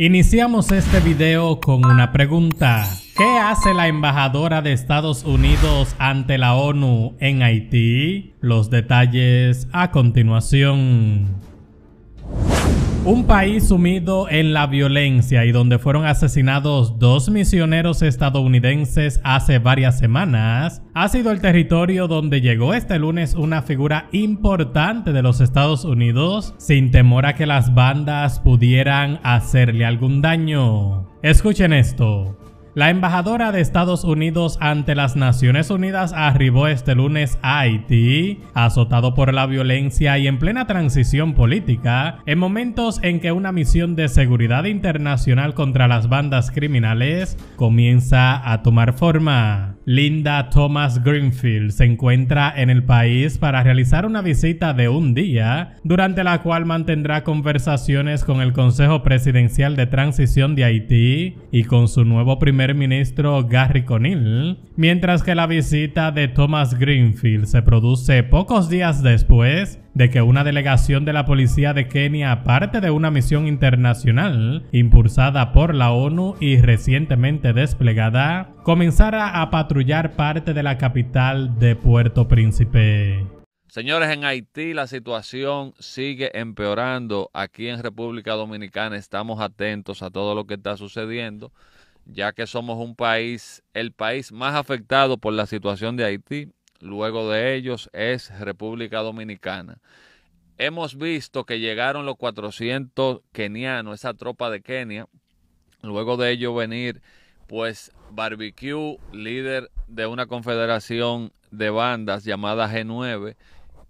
Iniciamos este video con una pregunta. ¿Qué hace la embajadora de Estados Unidos ante la ONU en Haití? Los detalles a continuación. Un país sumido en la violencia y donde fueron asesinados dos misioneros estadounidenses hace varias semanas, ha sido el territorio donde llegó este lunes una figura importante de los Estados Unidos sin temor a que las bandas pudieran hacerle algún daño. Escuchen esto. La embajadora de Estados Unidos ante las Naciones Unidas arribó este lunes a Haití, azotado por la violencia y en plena transición política, en momentos en que una misión de seguridad internacional contra las bandas criminales comienza a tomar forma. Linda Thomas Greenfield se encuentra en el país para realizar una visita de un día, durante la cual mantendrá conversaciones con el Consejo Presidencial de Transición de Haití y con su nuevo primer ministro Gary Conil, mientras que la visita de Thomas Greenfield se produce pocos días después de que una delegación de la policía de Kenia, parte de una misión internacional impulsada por la ONU y recientemente desplegada, comenzara a patrullar parte de la capital de Puerto Príncipe. Señores, en Haití la situación sigue empeorando. Aquí en República Dominicana estamos atentos a todo lo que está sucediendo ya que somos un país, el país más afectado por la situación de Haití, luego de ellos es República Dominicana. Hemos visto que llegaron los 400 kenianos, esa tropa de Kenia, luego de ello venir pues Barbecue, líder de una confederación de bandas llamada G9,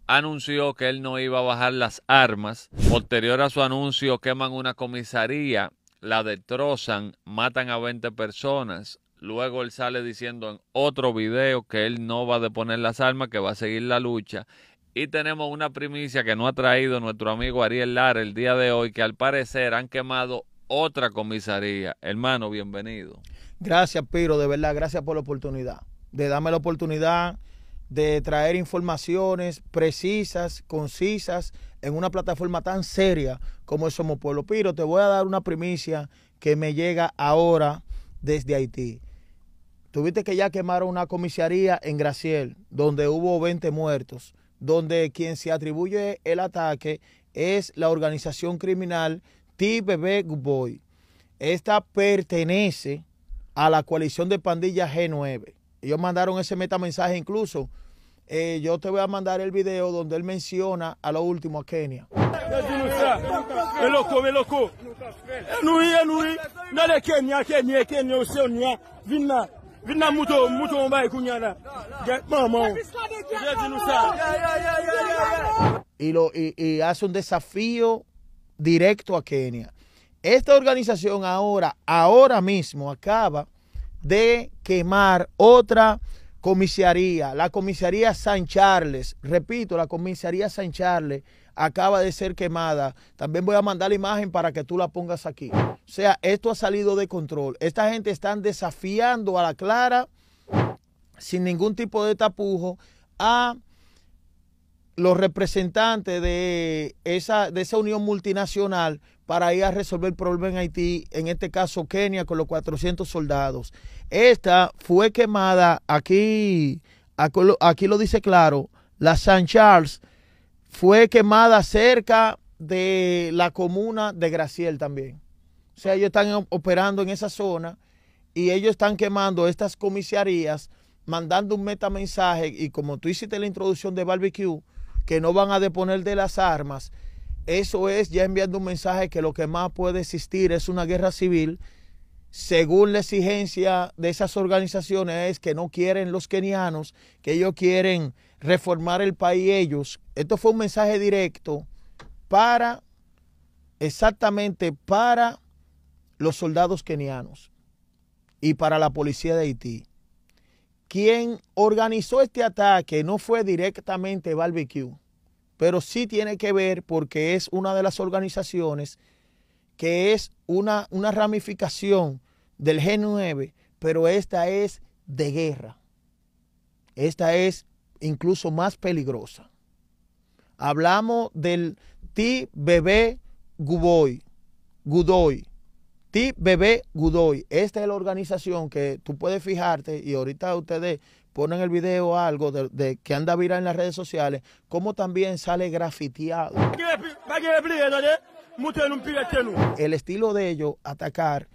anunció que él no iba a bajar las armas. Posterior a su anuncio, queman una comisaría la destrozan, matan a 20 personas. Luego él sale diciendo en otro video que él no va a deponer las armas, que va a seguir la lucha. Y tenemos una primicia que no ha traído nuestro amigo Ariel Lara el día de hoy, que al parecer han quemado otra comisaría. Hermano, bienvenido. Gracias, Piro, de verdad, gracias por la oportunidad. De darme la oportunidad de traer informaciones precisas, concisas, en una plataforma tan seria como es Somos Pueblo. Pero te voy a dar una primicia que me llega ahora desde Haití. Tuviste que ya quemaron una comisaría en Graciel, donde hubo 20 muertos, donde quien se atribuye el ataque es la organización criminal TBB Boy. Esta pertenece a la coalición de pandillas G9. Ellos mandaron ese metamensaje incluso eh, yo te voy a mandar el video donde él menciona a lo último a Kenia. Y lo y hace un desafío directo a Kenia. Esta organización ahora ahora mismo acaba de quemar otra comisaría, la comisaría San Charles, repito, la comisaría San Charles acaba de ser quemada. También voy a mandar la imagen para que tú la pongas aquí. O sea, esto ha salido de control. Esta gente están desafiando a la clara, sin ningún tipo de tapujo, a los representantes de esa, de esa unión multinacional para ir a resolver el problema en Haití, en este caso Kenia, con los 400 soldados. Esta fue quemada, aquí, aquí lo dice claro, la San Charles fue quemada cerca de la comuna de Graciel también. O sea, ellos están operando en esa zona y ellos están quemando estas comisarías, mandando un metamensaje y como tú hiciste la introducción de barbecue, que no van a deponer de las armas, eso es ya enviando un mensaje que lo que más puede existir es una guerra civil. Según la exigencia de esas organizaciones es que no quieren los kenianos, que ellos quieren reformar el país ellos. Esto fue un mensaje directo para, exactamente para los soldados kenianos y para la policía de Haití quien organizó este ataque no fue directamente Barbecue, pero sí tiene que ver porque es una de las organizaciones que es una, una ramificación del G9, pero esta es de guerra. Esta es incluso más peligrosa. Hablamos del TBB o Gudoy, Tip Bebé Gudoy. Esta es la organización que tú puedes fijarte y ahorita ustedes ponen el video algo de, que anda viral en las redes sociales, como también sale grafiteado. Este el estilo de ellos atacar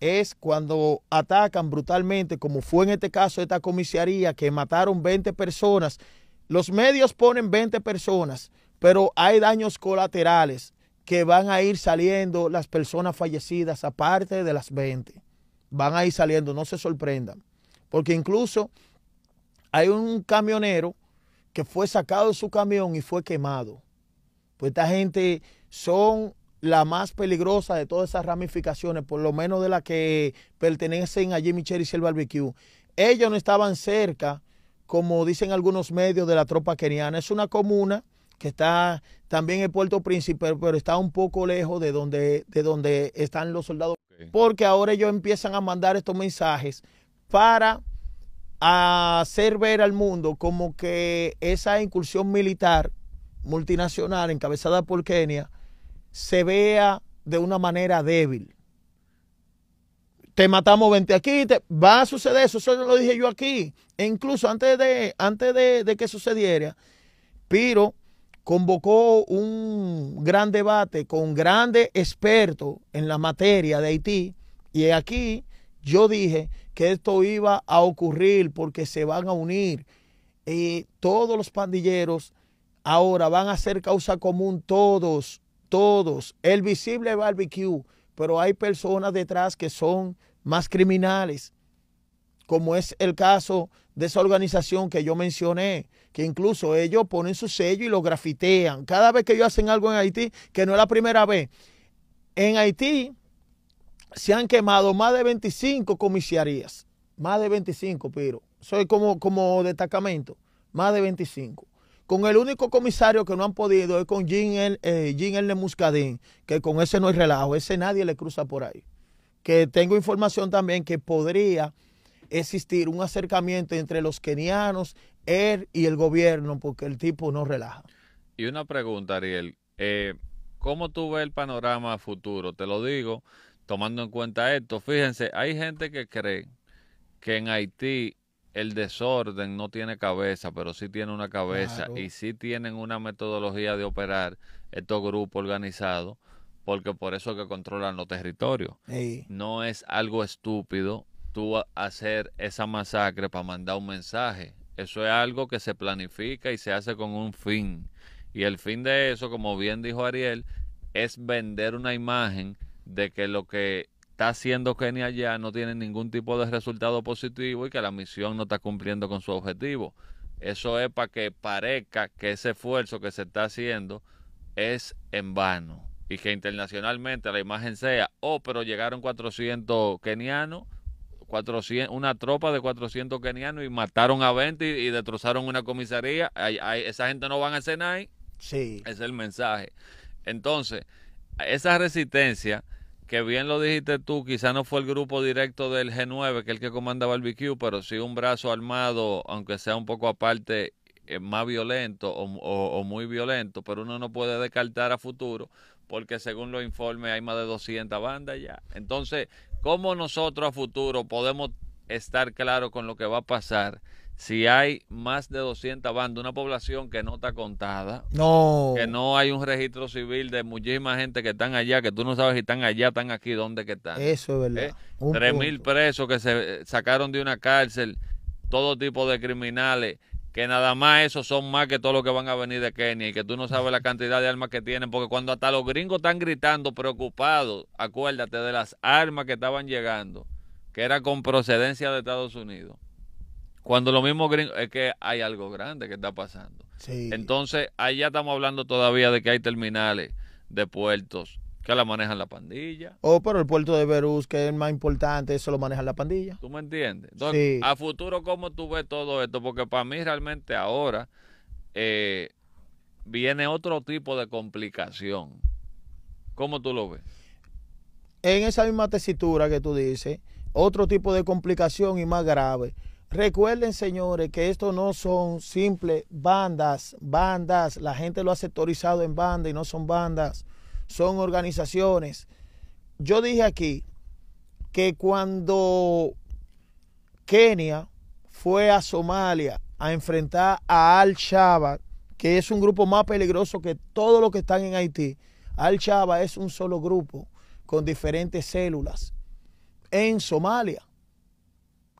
es cuando atacan brutalmente, como fue en este caso esta comisaría que mataron 20 personas. Los medios ponen 20 personas, pero hay daños colaterales que van a ir saliendo las personas fallecidas, aparte de las 20. Van a ir saliendo, no se sorprendan. Porque incluso hay un camionero que fue sacado de su camión y fue quemado. Pues esta gente son la más peligrosa de todas esas ramificaciones, por lo menos de las que pertenecen a Jimmy Cherry y el Barbecue. Ellos no estaban cerca, como dicen algunos medios, de la tropa keniana. Es una comuna que está también en Puerto Príncipe, pero está un poco lejos de donde, de donde están los soldados. Porque ahora ellos empiezan a mandar estos mensajes para hacer ver al mundo como que esa incursión militar multinacional encabezada por Kenia se vea de una manera débil. Te matamos 20 aquí, te, va a suceder eso, eso lo dije yo aquí. E incluso antes de, antes de, de que sucediera, Piro convocó un gran debate con grandes expertos en la materia de Haití y aquí yo dije que esto iba a ocurrir porque se van a unir y todos los pandilleros ahora van a ser causa común todos, todos. El visible barbecue, pero hay personas detrás que son más criminales como es el caso de esa organización que yo mencioné, que incluso ellos ponen su sello y lo grafitean. Cada vez que ellos hacen algo en Haití, que no es la primera vez, en Haití se han quemado más de 25 comisarías, más de 25, pero soy como, como destacamento, más de 25. Con el único comisario que no han podido es con Jean L. Eh, Muscadín, que con ese no hay relajo, ese nadie le cruza por ahí. Que tengo información también que podría existir un acercamiento entre los kenianos, él y el gobierno, porque el tipo no relaja. Y una pregunta, Ariel. Eh, ¿Cómo tú ves el panorama futuro? Te lo digo tomando en cuenta esto. Fíjense, hay gente que cree que en Haití el desorden no tiene cabeza, pero sí tiene una cabeza y sí tienen una metodología de operar estos grupos organizados, porque por eso es que controlan los territorios. No es algo estúpido, tú hacer esa masacre para mandar un mensaje. Eso es algo que se planifica y se hace con un fin. Y el fin de eso, como bien dijo Ariel, es vender una imagen de que lo que está haciendo Kenia ya no tiene ningún tipo de resultado positivo y que la misión no está cumpliendo con su objetivo. Eso es para que parezca que ese esfuerzo que se está haciendo es en vano y que internacionalmente la imagen sea, oh, pero llegaron 400 kenianos una tropa de 400 kenianos y mataron a 20 y, destrozaron una comisaría. Ay, esa gente no van a cenar ahí. Sí. Es el mensaje. Entonces, esa resistencia, que bien lo dijiste tú, quizá no fue el grupo directo del G9, que es el que comanda Barbecue, pero sí un brazo armado, aunque sea un poco aparte, eh, más violento o, o muy violento, pero uno no puede descartar a futuro porque según los informes hay más de 200 bandas ya. Entonces, ¿Cómo nosotros a futuro podemos estar claros con lo que va a pasar si hay más de 200 bandas, una población que no está contada? No. Que no hay un registro civil de muchísima gente que están allá, que tú no sabes si están allá, están aquí, dónde que están. Eso es verdad. ¿Eh? Tres mil presos que se eh, sacaron de una cárcel, todo tipo de criminales que nada más esos son más que todo lo que van a venir de Kenia y que tú no sabes la cantidad de armas que tienen, porque cuando hasta los gringos están gritando preocupados, acuérdate de las armas que estaban llegando, que era con procedencia de Estados Unidos. Cuando los mismos gringos, es que hay algo grande que está pasando. Sí. Entonces, allá estamos hablando todavía de que hay terminales de puertos, que la manejan la pandilla. O oh, pero el puerto de Verús, que es el más importante, eso lo manejan la pandilla. ¿Tú me entiendes? a futuro, ¿cómo tú ves todo esto? Porque para mí realmente ahora eh, viene otro tipo de complicación. ¿Cómo tú lo ves? En esa misma tesitura que tú dices, otro tipo de complicación y más grave. Recuerden, señores, que esto no son simples bandas, bandas. La gente lo ha sectorizado en bandas y no son bandas son organizaciones. Yo dije aquí que cuando Kenia fue a Somalia a enfrentar a Al-Shabaab, que es un grupo más peligroso que todos los que están en Haití, Al-Shabaab es un solo grupo con diferentes células en Somalia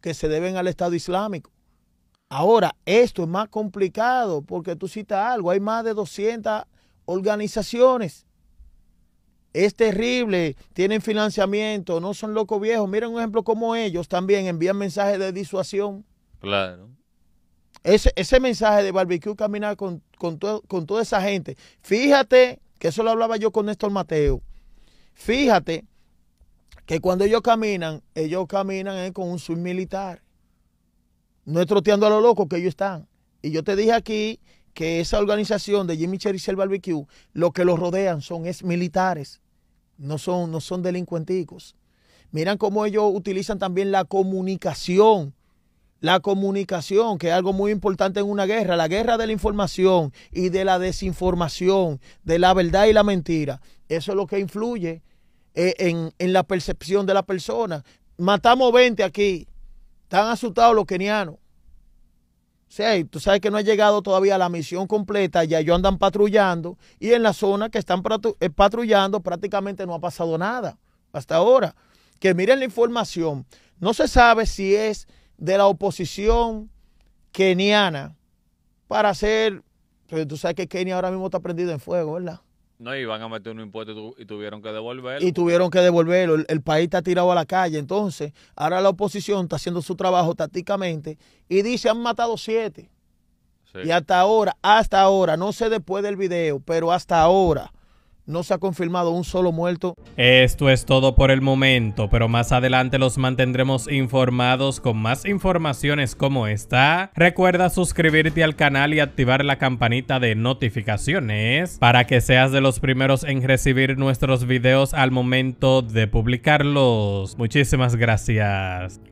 que se deben al Estado Islámico. Ahora, esto es más complicado porque tú citas algo, hay más de 200 organizaciones es terrible, tienen financiamiento, no son locos viejos. Miren un ejemplo como ellos también envían mensajes de disuasión. Claro. Ese, ese mensaje de barbecue caminar con, toda esa gente. Fíjate, que eso lo hablaba yo con Néstor Mateo. Fíjate que cuando ellos caminan, ellos caminan eh, con un submilitar. No es troteando a lo loco que ellos están. Y yo te dije aquí que esa organización de Jimmy Cherry Barbecue, lo que los rodean son militares, no son, no son delincuenticos. Miran cómo ellos utilizan también la comunicación. La comunicación, que es algo muy importante en una guerra, la guerra de la información y de la desinformación, de la verdad y la mentira. Eso es lo que influye eh, en, en la percepción de la persona. Matamos 20 aquí. Están asustados los kenianos sea, tú sabes que no ha llegado todavía la misión completa, ya ellos andan patrullando y en la zona que están eh, patrullando prácticamente no ha pasado nada hasta ahora. Que miren la información, no se sabe si es de la oposición keniana para hacer, tú sabes que Kenia ahora mismo está prendido en fuego, ¿verdad? No, iban a meter un impuesto y tuvieron que devolverlo. Y tuvieron que devolverlo. El, país está tirado a la calle. Entonces, ahora la oposición está haciendo su trabajo tácticamente y dice, han matado siete. Y hasta ahora, hasta ahora, no sé después del video, pero hasta ahora, no se ha confirmado un solo muerto. Esto es todo por el momento, pero más adelante los mantendremos informados con más informaciones como esta. Recuerda suscribirte al canal y activar la campanita de notificaciones para que seas de los primeros en recibir nuestros videos al momento de publicarlos. Muchísimas gracias.